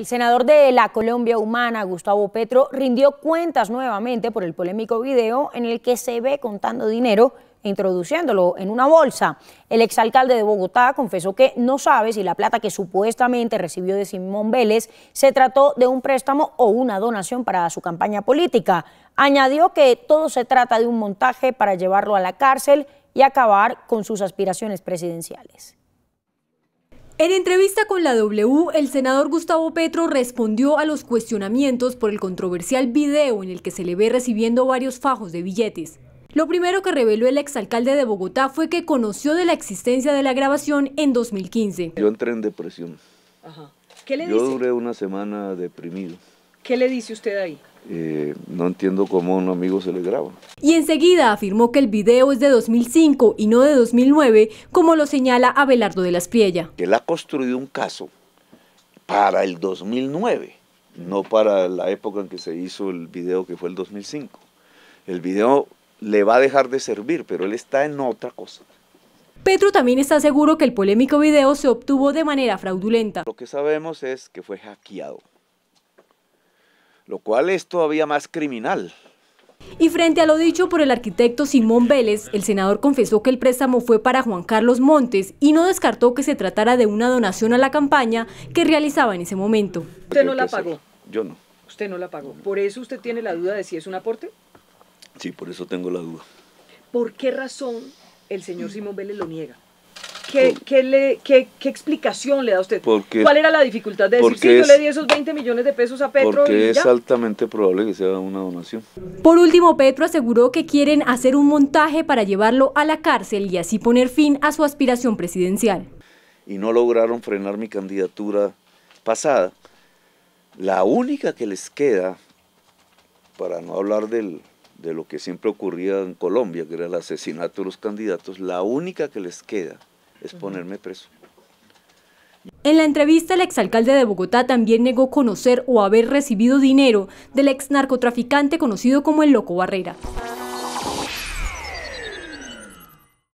El senador de la Colombia Humana, Gustavo Petro, rindió cuentas nuevamente por el polémico video en el que se ve contando dinero e introduciéndolo en una bolsa. El exalcalde de Bogotá confesó que no sabe si la plata que supuestamente recibió de Simón Vélez se trató de un préstamo o una donación para su campaña política. Añadió que todo se trata de un montaje para llevarlo a la cárcel y acabar con sus aspiraciones presidenciales. En entrevista con la W, el senador Gustavo Petro respondió a los cuestionamientos por el controversial video en el que se le ve recibiendo varios fajos de billetes. Lo primero que reveló el exalcalde de Bogotá fue que conoció de la existencia de la grabación en 2015. Yo entré en depresión. Ajá. ¿Qué le Yo duré una semana deprimido. ¿Qué le dice usted ahí? Eh, no entiendo cómo un amigo se le graba. Y enseguida afirmó que el video es de 2005 y no de 2009, como lo señala Abelardo de las Que Él ha construido un caso para el 2009, no para la época en que se hizo el video que fue el 2005. El video le va a dejar de servir, pero él está en otra cosa. Petro también está seguro que el polémico video se obtuvo de manera fraudulenta. Lo que sabemos es que fue hackeado lo cual es todavía más criminal. Y frente a lo dicho por el arquitecto Simón Vélez, el senador confesó que el préstamo fue para Juan Carlos Montes y no descartó que se tratara de una donación a la campaña que realizaba en ese momento. ¿Usted no la pagó? Yo no. ¿Usted no la pagó? ¿Por eso usted tiene la duda de si es un aporte? Sí, por eso tengo la duda. ¿Por qué razón el señor Simón Vélez lo niega? ¿Qué, explicación le da usted? ¿Cuál era la dificultad de decir, que yo le di esos 20 millones de pesos a Petro? Porque es altamente probable que sea una donación. Por último, Petro aseguró que quieren hacer un montaje para llevarlo a la cárcel y así poner fin a su aspiración presidencial. Y no lograron frenar mi candidatura pasada. La única que les queda, para no hablar de lo que siempre ocurría en Colombia, que era el asesinato de los candidatos, la única que les queda es ponerme preso. En la entrevista, el exalcalde de Bogotá también negó conocer o haber recibido dinero del ex narcotraficante conocido como el Loco Barrera.